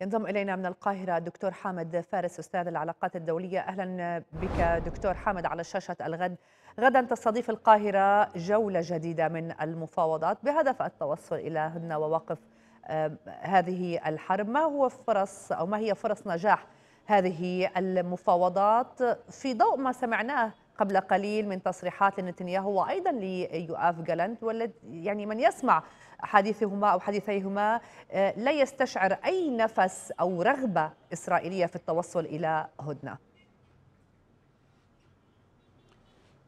ينضم إلينا من القاهرة دكتور حامد فارس أستاذ العلاقات الدولية أهلا بك دكتور حامد على شاشة الغد غدا تستضيف القاهرة جولة جديدة من المفاوضات بهدف التوصل إلى هدنة ووقف هذه الحرب ما هو فرص أو ما هي فرص نجاح هذه المفاوضات في ضوء ما سمعناه قبل قليل من تصريحات لنتنياهو وأيضا ليؤاف جالنت والذي يعني من يسمع حديثهما أو حديثيهما آه، لا يستشعر أي نفس أو رغبة إسرائيلية في التوصل إلى هدنة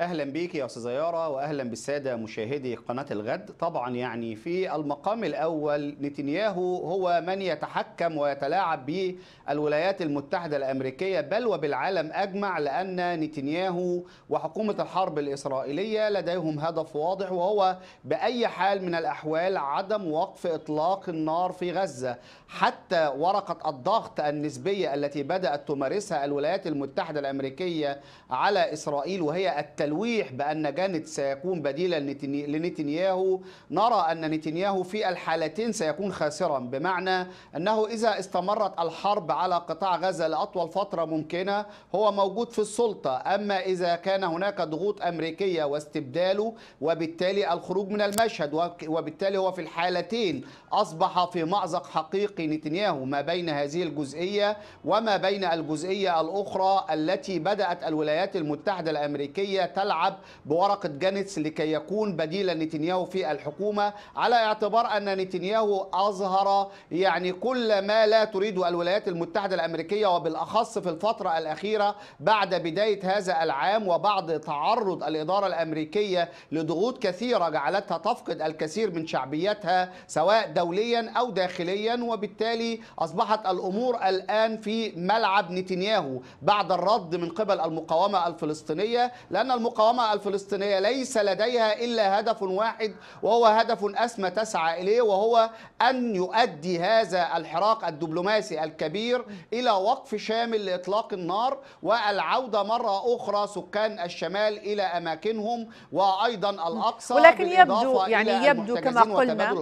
اهلا بيك يا استاذه يارا واهلا بالساده مشاهدي قناه الغد طبعا يعني في المقام الاول نتنياهو هو من يتحكم ويتلاعب بالولايات المتحده الامريكيه بل وبالعالم اجمع لان نتنياهو وحكومه الحرب الاسرائيليه لديهم هدف واضح وهو باي حال من الاحوال عدم وقف اطلاق النار في غزه حتى ورقه الضغط النسبيه التي بدات تمارسها الولايات المتحده الامريكيه على اسرائيل وهي التل التلويح بأن جانت سيكون بديلا لنتنياهو نرى أن نتنياهو في الحالتين سيكون خاسرا بمعنى أنه إذا استمرت الحرب على قطاع غزة لأطول فترة ممكنة هو موجود في السلطة أما إذا كان هناك ضغوط أمريكية واستبداله وبالتالي الخروج من المشهد وبالتالي هو في الحالتين أصبح في مأزق حقيقي نتنياهو ما بين هذه الجزئية وما بين الجزئية الأخرى التي بدأت الولايات المتحدة الأمريكية تلعب بورقة جانيتس لكي يكون بديلا نتنياهو في الحكومة على اعتبار أن نتنياهو أظهر يعني كل ما لا تريده الولايات المتحدة الأمريكية وبالأخص في الفترة الأخيرة بعد بداية هذا العام وبعد تعرض الإدارة الأمريكية لضغوط كثيرة جعلتها تفقد الكثير من شعبيتها سواء دوليا أو داخليا وبالتالي أصبحت الأمور الآن في ملعب نتنياهو بعد الرد من قبل المقاومة الفلسطينية لأن المقاومة الفلسطينية ليس لديها إلا هدف واحد وهو هدف أسمى تسعى إليه وهو أن يؤدي هذا الحراك الدبلوماسي الكبير إلى وقف شامل لإطلاق النار والعودة مرة أخرى سكان الشمال إلى أماكنهم وأيضا الأقصى ولكن يبدو يعني يبدو كما قلنا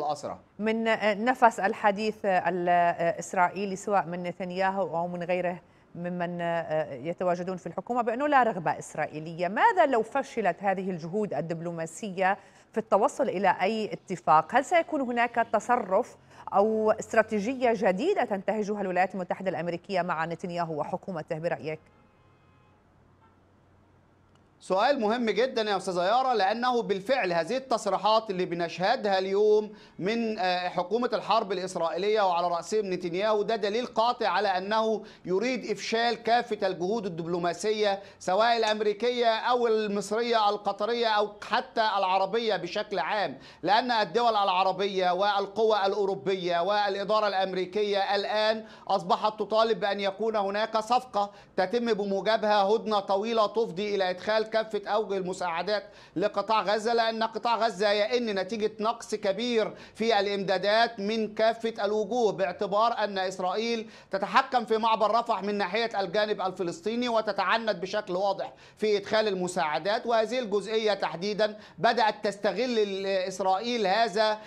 من نفس الحديث الإسرائيلي سواء من نتنياهو أو من غيره ممن آه، يتواجدون في الحكومه بانه لا رغبه اسرائيليه، ماذا لو فشلت هذه الجهود الدبلوماسيه في التوصل الى اي اتفاق؟ هل سيكون هناك تصرف او استراتيجيه جديده تنتهجها الولايات المتحده الامريكيه مع نتنياهو وحكومته برايك؟ سؤال مهم جدا يا استاذه يارا لانه بالفعل هذه التصريحات اللي بنشهدها اليوم من آه، حكومه الحرب الاسرائيليه وعلى راسهم نتنياهو ده دليل قاطع على انه يريد افشال كافه الجهود الدبلوماسيه سواء الامريكيه او المصريه القطريه او حتى العربيه بشكل عام لان الدول العربيه والقوى الاوروبيه والاداره الامريكيه الان اصبحت تطالب بان يكون هناك صفقه تتم بموجبها هدنه طويله تفضي الى ادخال كافه اوجه المساعدات لقطاع غزه لان قطاع غزه ان نتيجه نقص كبير في الامدادات من كافه الوجوه باعتبار ان اسرائيل تتحكم في معبر رفح من ناحيه الجانب الفلسطيني وتتعنت بشكل واضح في ادخال المساعدات وهذه الجزئيه تحديدا بدات تستغل اسرائيل هذا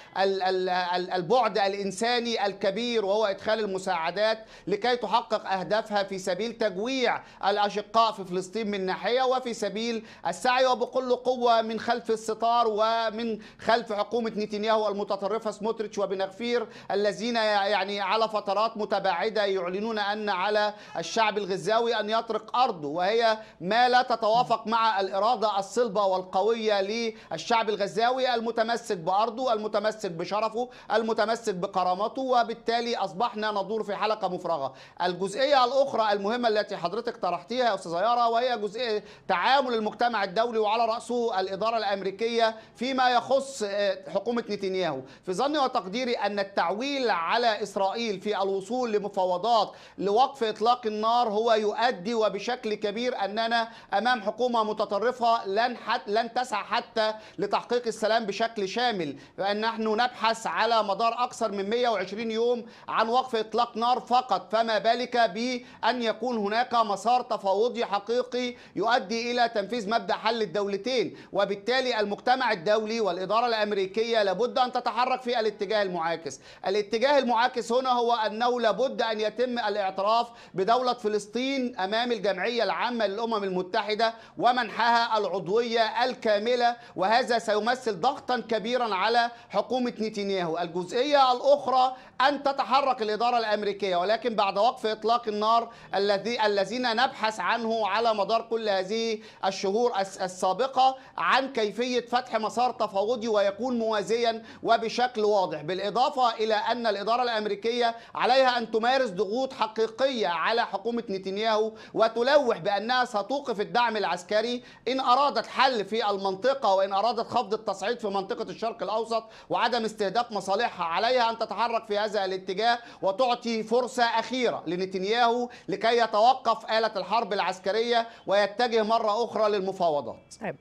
البعد الانساني الكبير وهو ادخال المساعدات لكي تحقق اهدافها في سبيل تجويع الاشقاء في فلسطين من ناحيه وفي سبيل السعي وبكل قوة من خلف الستار ومن خلف حكومة نتنياهو المتطرفة سموتريتش وبنغفير الذين يعني على فترات متباعدة يعلنون أن على الشعب الغزاوي أن يطرق أرضه وهي ما لا تتوافق مع الإرادة الصلبة والقوية للشعب الغزاوي المتمسك بأرضه المتمسك بشرفه المتمسك بكرامته وبالتالي أصبحنا ندور في حلقة مفرغة الجزئية الأخرى المهمة التي حضرتك طرحتيها يا أستاذ يارا وهي جزئية تعامل المجتمع الدولي وعلى رأسه الإدارة الأمريكية فيما يخص آه، حكومة نتنياهو في ظني وتقديري أن التعويل على إسرائيل في الوصول لمفاوضات لوقف إطلاق النار هو يؤدي وبشكل كبير أننا أمام حكومة متطرفة لن, حت لن تسعى حتى لتحقيق السلام بشكل شامل لأن نحن نبحث على مدار أكثر من 120 يوم عن وقف إطلاق نار فقط فما بالك بأن يكون هناك مسار تفاوضي حقيقي يؤدي إلى تمثيل تنفيذ مبدا حل الدولتين وبالتالي المجتمع الدولي والاداره الامريكيه لابد ان تتحرك في الاتجاه المعاكس الاتجاه المعاكس هنا هو انه لابد ان يتم الاعتراف بدوله فلسطين امام الجمعيه العامه للامم المتحده ومنحها العضويه الكامله وهذا سيمثل ضغطا كبيرا على حكومه نتنياهو الجزئيه الاخرى ان تتحرك الاداره الامريكيه ولكن بعد وقف اطلاق النار الذي الذين نبحث عنه على مدار كل هذه الشهور السابقة عن كيفية فتح مسار تفاوضي ويكون موازيا وبشكل واضح بالإضافة إلى أن الإدارة الأمريكية عليها أن تمارس ضغوط حقيقية على حكومة نتنياهو وتلوح بأنها ستوقف الدعم العسكري إن أرادت حل في المنطقة وإن أرادت خفض التصعيد في منطقة الشرق الأوسط وعدم استهداف مصالحها عليها أن تتحرك في هذا الاتجاه وتعطي فرصة أخيرة لنتنياهو لكي يتوقف آلة الحرب العسكرية ويتجه مرة أخرى للمفاوضات طيب.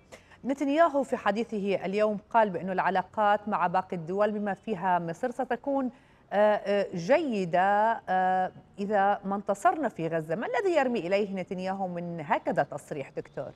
نتنياهو في حديثه اليوم قال بأن العلاقات مع باقي الدول بما فيها مصر ستكون آه، آه، جيدة آه، إذا ما انتصرنا في غزة ما الذي يرمي إليه نتنياهو من هكذا تصريح دكتور؟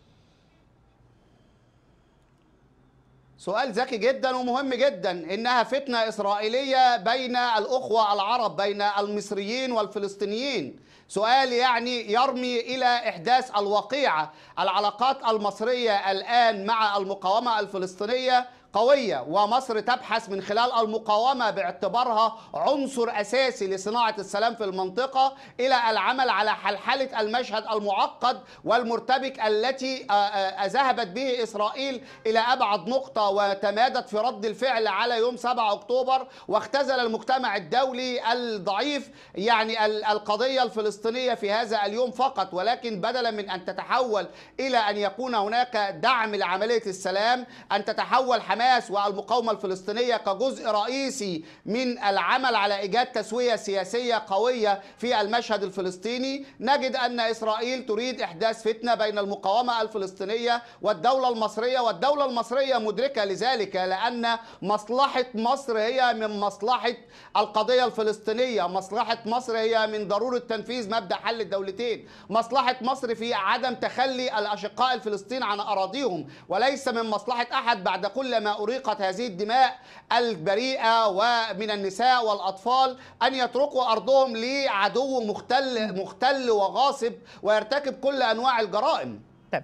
سؤال ذكي جدا ومهم جدا انها فتنه اسرائيليه بين الاخوه العرب بين المصريين والفلسطينيين سؤال يعني يرمي إلى إحداث الوقيعة العلاقات المصرية الآن مع المقاومة الفلسطينية قوية ومصر تبحث من خلال المقاومة باعتبارها عنصر أساسي لصناعة السلام في المنطقة إلى العمل على حلحلة المشهد المعقد والمرتبك التي آه، آه، ذهبت به إسرائيل إلى أبعد نقطة وتمادت في رد الفعل على يوم 7 أكتوبر واختزل المجتمع الدولي الضعيف يعني القضية الفلسطينية في هذا اليوم فقط ولكن بدلا من أن تتحول إلى أن يكون هناك دعم لعملية السلام أن تتحول حماس حماس وعلى المقاومة الفلسطينية كجزء رئيسي من العمل على إيجاد تسوية سياسية قوية في المشهد الفلسطيني نجد أن إسرائيل تريد إحداث فتنة بين المقاومة الفلسطينية والدولة المصرية والدولة المصرية مدركة لذلك لأن مصلحة مصر هي من مصلحة القضية الفلسطينية مصلحة مصر هي من ضرورة تنفيذ مبدأ حل الدولتين مصلحة مصر في عدم تخلي الأشقاء الفلسطينيين عن أراضيهم وليس من مصلحة أحد بعد كل ما أريقت هذه الدماء البريئة ومن النساء والأطفال أن يتركوا أرضهم لعدو مختل, مختل وغاصب ويرتكب كل أنواع الجرائم طيب.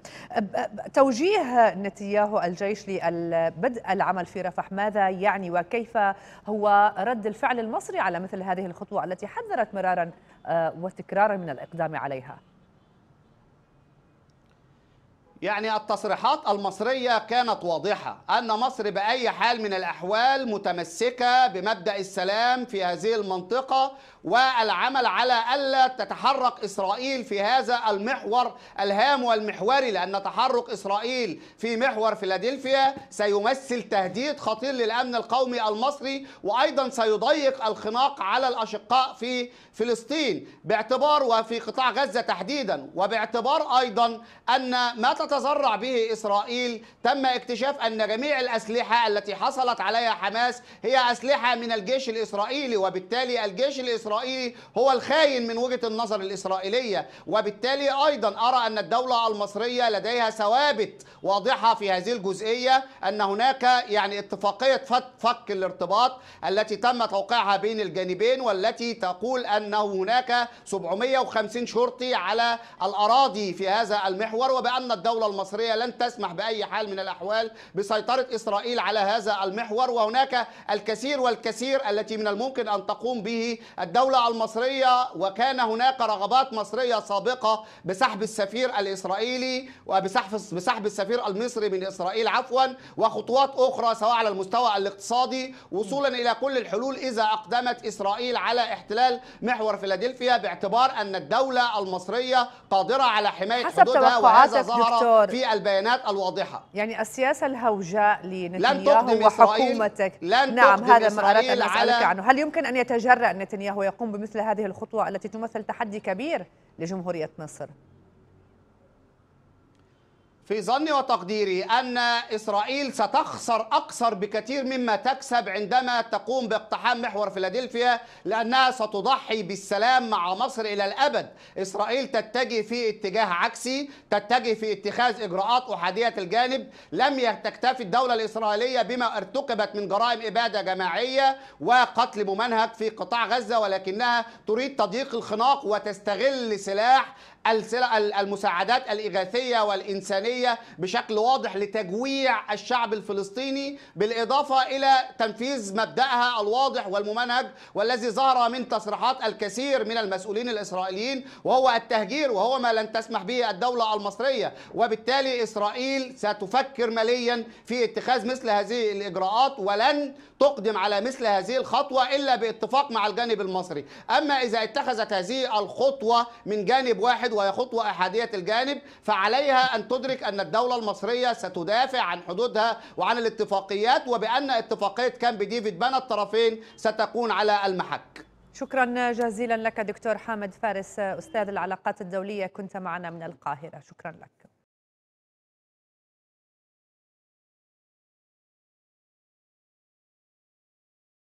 توجيه نتياهو الجيش لبدء العمل في رفح ماذا يعني وكيف هو رد الفعل المصري على مثل هذه الخطوة التي حذرت مرارا آه، وتكرارا من الإقدام عليها؟ يعني التصريحات المصرية كانت واضحة أن مصر بأي حال من الأحوال متمسكة بمبدأ السلام في هذه المنطقة والعمل على ألا تتحرك إسرائيل في هذا المحور الهام والمحوري لأن تحرك إسرائيل في محور فيلادلفيا سيمثل تهديد خطير للأمن القومي المصري وأيضا سيضيق الخناق على الأشقاء في فلسطين باعتبار وفي قطاع غزة تحديدا وباعتبار أيضا أن ما تتذرع به إسرائيل تم اكتشاف أن جميع الأسلحة التي حصلت عليها حماس هي أسلحة من الجيش الإسرائيلي وبالتالي الجيش الإسرائيلي هو الخاين من وجهة النظر الإسرائيلية وبالتالي أيضا أرى أن الدولة المصرية لديها ثوابت واضحة في هذه الجزئية أن هناك يعني اتفاقية فك الارتباط التي تم توقيعها بين الجانبين والتي تقول أنه هناك 750 شرطي على الأراضي في هذا المحور وبأن الدولة الدولة المصرية لن تسمح بأي حال من الأحوال بسيطرة إسرائيل على هذا المحور وهناك الكثير والكثير التي من الممكن أن تقوم به الدولة المصرية وكان هناك رغبات مصرية سابقة بسحب السفير الإسرائيلي وبسحب السفير المصري من إسرائيل عفوا وخطوات أخرى سواء على المستوى الاقتصادي وصولا إلى كل الحلول إذا أقدمت إسرائيل على احتلال محور فيلادلفيا باعتبار أن الدولة المصرية قادرة على حماية حدودها وهذا ظهر دكتور في البيانات الواضحه يعني السياسه الهوجاء لنتنياهو وحكومتك لن نعم هذا ما اردت ان اسالك عنه هل يمكن ان يتجرأ نتنياهو يقوم بمثل هذه الخطوه التي تمثل تحدي كبير لجمهوريه مصر في ظني وتقديري أن إسرائيل ستخسر أكثر بكثير مما تكسب عندما تقوم باقتحام محور فيلادلفيا لأنها ستضحي بالسلام مع مصر إلى الأبد إسرائيل تتجه في اتجاه عكسي تتجه في اتخاذ إجراءات أحادية الجانب لم تكتفي الدولة الإسرائيلية بما ارتكبت من جرائم إبادة جماعية وقتل ممنهج في قطاع غزة ولكنها تريد تضييق الخناق وتستغل سلاح المساعدات الإغاثية والإنسانية بشكل واضح لتجويع الشعب الفلسطيني بالإضافة إلى تنفيذ مبدأها الواضح والممنهج والذي ظهر من تصريحات الكثير من المسؤولين الإسرائيليين وهو التهجير وهو ما لن تسمح به الدولة المصرية وبالتالي إسرائيل ستفكر ماليا في اتخاذ مثل هذه الإجراءات ولن تقدم على مثل هذه الخطوة إلا باتفاق مع الجانب المصري أما إذا اتخذت هذه الخطوة من جانب واحد وهي خطوة أحادية الجانب فعليها أن تدرك أن الدولة المصرية ستدافع عن حدودها وعن الاتفاقيات وبأن اتفاقية كامب ديفيد بين الطرفين ستكون على المحك شكرا جزيلا لك دكتور حامد فارس أستاذ العلاقات الدولية كنت معنا من القاهرة شكرا لك